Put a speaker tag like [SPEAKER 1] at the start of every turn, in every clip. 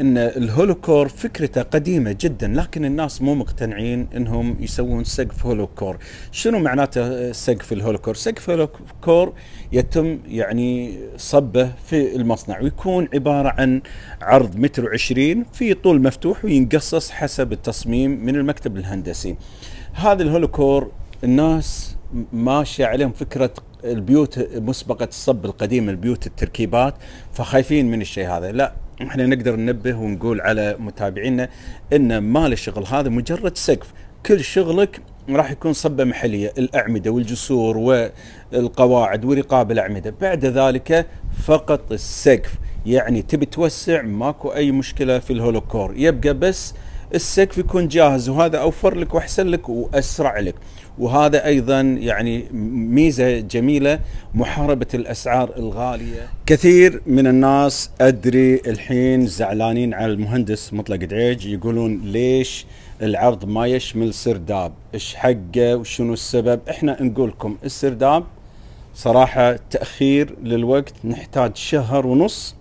[SPEAKER 1] ان الهولوكور فكرته قديمه جدا لكن الناس مو مقتنعين انهم يسوون سقف هولوكور شنو معناته سقف الهولوكور سقف الهولوكور يتم يعني صبه في المصنع ويكون عباره عن عرض متر وعشرين في طول مفتوح وينقصص حسب التصميم من المكتب الهندسي هذا الهولوكور الناس ماشيه عليهم فكره البيوت مسبقه الصب القديم البيوت التركيبات فخايفين من الشيء هذا لا احنا نقدر ننبه ونقول على متابعينا ان مال الشغل هذا مجرد سقف كل شغلك راح يكون صبة محلية الأعمدة والجسور والقواعد ورقاب الأعمدة بعد ذلك فقط السقف يعني تبي توسع ماكو أي مشكلة في الهولوكور يبقى بس السقف يكون جاهز وهذا اوفر لك واحسن لك واسرع لك وهذا ايضا يعني ميزه جميله محاربه الاسعار الغاليه كثير من الناس ادري الحين زعلانين على المهندس مطلق دعيج يقولون ليش العرض ما يشمل سرداب ايش حقه وشنو السبب احنا نقولكم السرداب صراحه تاخير للوقت نحتاج شهر ونص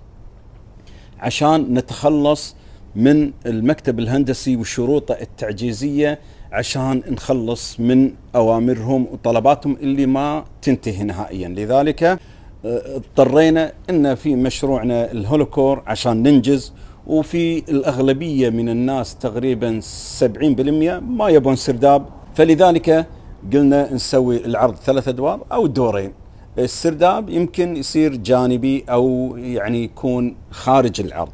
[SPEAKER 1] عشان نتخلص من المكتب الهندسي والشروط التعجيزيه عشان نخلص من اوامرهم وطلباتهم اللي ما تنتهي نهائيا لذلك آه، اضطرينا ان في مشروعنا الهولوكور عشان ننجز وفي الاغلبيه من الناس تقريبا 70% ما يبون سرداب فلذلك قلنا نسوي العرض ثلاث ادوار او دورين السرداب يمكن يصير جانبي او يعني يكون خارج العرض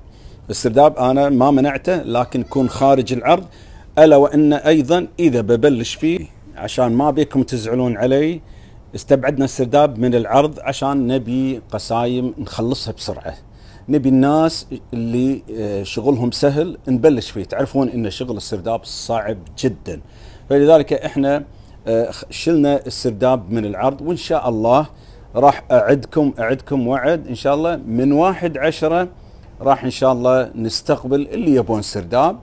[SPEAKER 1] استرداب انا ما منعته لكن كون خارج العرض الا وان ايضا اذا ببلش فيه عشان ما بيكم تزعلون علي استبعدنا السرداب من العرض عشان نبي قصايم نخلصها بسرعه نبي الناس اللي آه، شغلهم سهل نبلش فيه تعرفون ان شغل السرداب صعب جدا فلذلك احنا آه، شلنا السرداب من العرض وان شاء الله راح اعدكم اعدكم وعد ان شاء الله من واحد عشره راح ان شاء الله نستقبل اللي يبون سرداب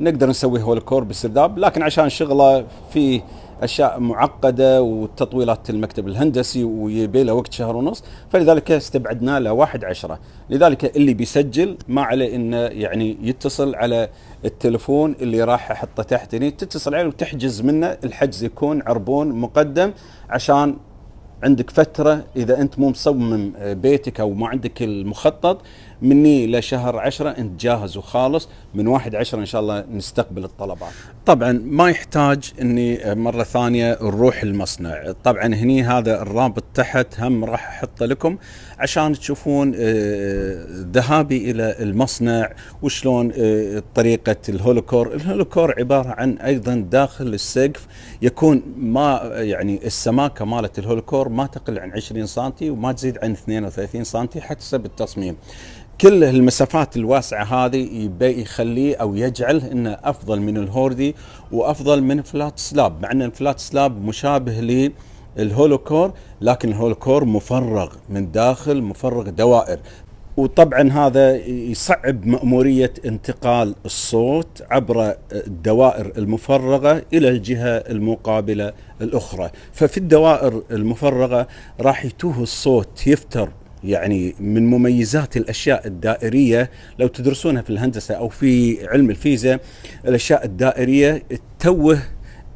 [SPEAKER 1] نقدر نسوي هولكور بالسرداب لكن عشان شغله في اشياء معقده وتطويلات المكتب الهندسي ويبي له وقت شهر ونص فلذلك استبعدنا له واحد عشرة لذلك اللي بيسجل ما عليه انه يعني يتصل على التلفون اللي راح احطه تحت هنا تتصل عليه وتحجز منه الحجز يكون عربون مقدم عشان عندك فترة إذا أنت مو مصمم آه، بيتك أو ما عندك المخطط مني لشهر عشرة أنت جاهز وخالص من واحد عشرة إن شاء الله نستقبل الطلبات طبعا ما يحتاج أني آه، مرة ثانية نروح المصنع طبعا هني هذا الرابط تحت هم راح أحطه لكم عشان تشوفون آه، ذهابي إلى المصنع وشلون طريقة الهولوكور الهولوكور عبارة عن أيضا داخل السقف يكون ما يعني السماكة مالت الهولوكور البذور ما تقل عن 20 سم وما تزيد عن 32 سم حسب التصميم كل المسافات الواسعة هذه يبي يخليه أو يجعل أنه أفضل من الهوردي وأفضل من فلات سلاب مع أن الفلات سلاب مشابه لي الهولوكور لكن الهولوكور مفرغ من داخل مفرغ دوائر وطبعا هذا يصعب مأمورية انتقال الصوت عبر الدوائر المفرغة إلى الجهة المقابلة الأخرى ففي الدوائر المفرغة راح يتوه الصوت يفتر يعني من مميزات الاشياء الدائريه لو تدرسونها في الهندسه او في علم الفيزياء الاشياء الدائريه توه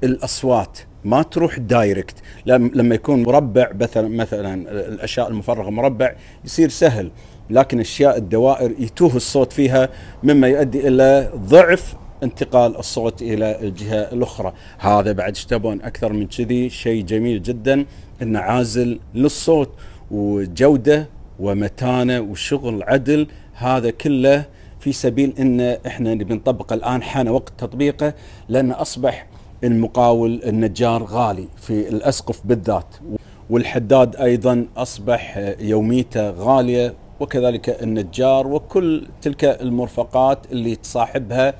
[SPEAKER 1] الاصوات ما تروح دايركت لما يكون مربع مثلا مثلا الاشياء المفرغه مربع يصير سهل لكن اشياء الدوائر يتوه الصوت فيها مما يؤدي الى ضعف انتقال الصوت الى الجهه الاخرى، هذا بعد تبون اكثر من كذي شيء جميل جدا انه عازل للصوت وجوده ومتانه وشغل عدل هذا كله في سبيل ان احنا نبي نطبق الان حان وقت تطبيقه لان اصبح المقاول النجار غالي في الاسقف بالذات والحداد ايضا اصبح يوميته غاليه وكذلك النجار وكل تلك المرفقات اللي تصاحبها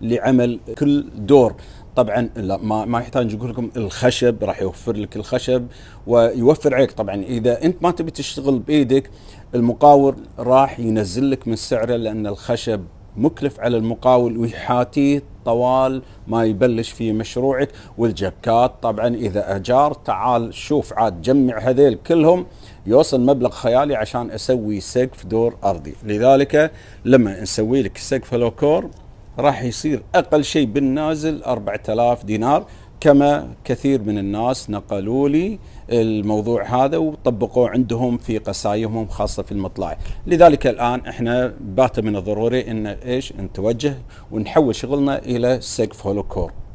[SPEAKER 1] لعمل كل دور طبعا لا ما, ما يحتاج اقول لكم الخشب راح يوفر لك الخشب ويوفر عليك طبعا اذا انت ما تبي تشتغل بايدك المقاور راح ينزل لك من سعره لان الخشب مكلف على المقاول ويحاتيه طوال ما يبلش في مشروعك والجكات طبعا إذا أجار تعال شوف عاد جمع هذيل كلهم يوصل مبلغ خيالي عشان أسوي سقف دور أرضي لذلك لما نسوي لك سقف هلوكور راح يصير أقل شيء بالنازل 4000 دينار كما كثير من الناس نقلوا لي الموضوع هذا وطبقوه عندهم في قسايمهم خاصه في المطلع لذلك الان احنا بات من الضروري ان ايش نتوجه ونحول شغلنا الى سقف هولوكور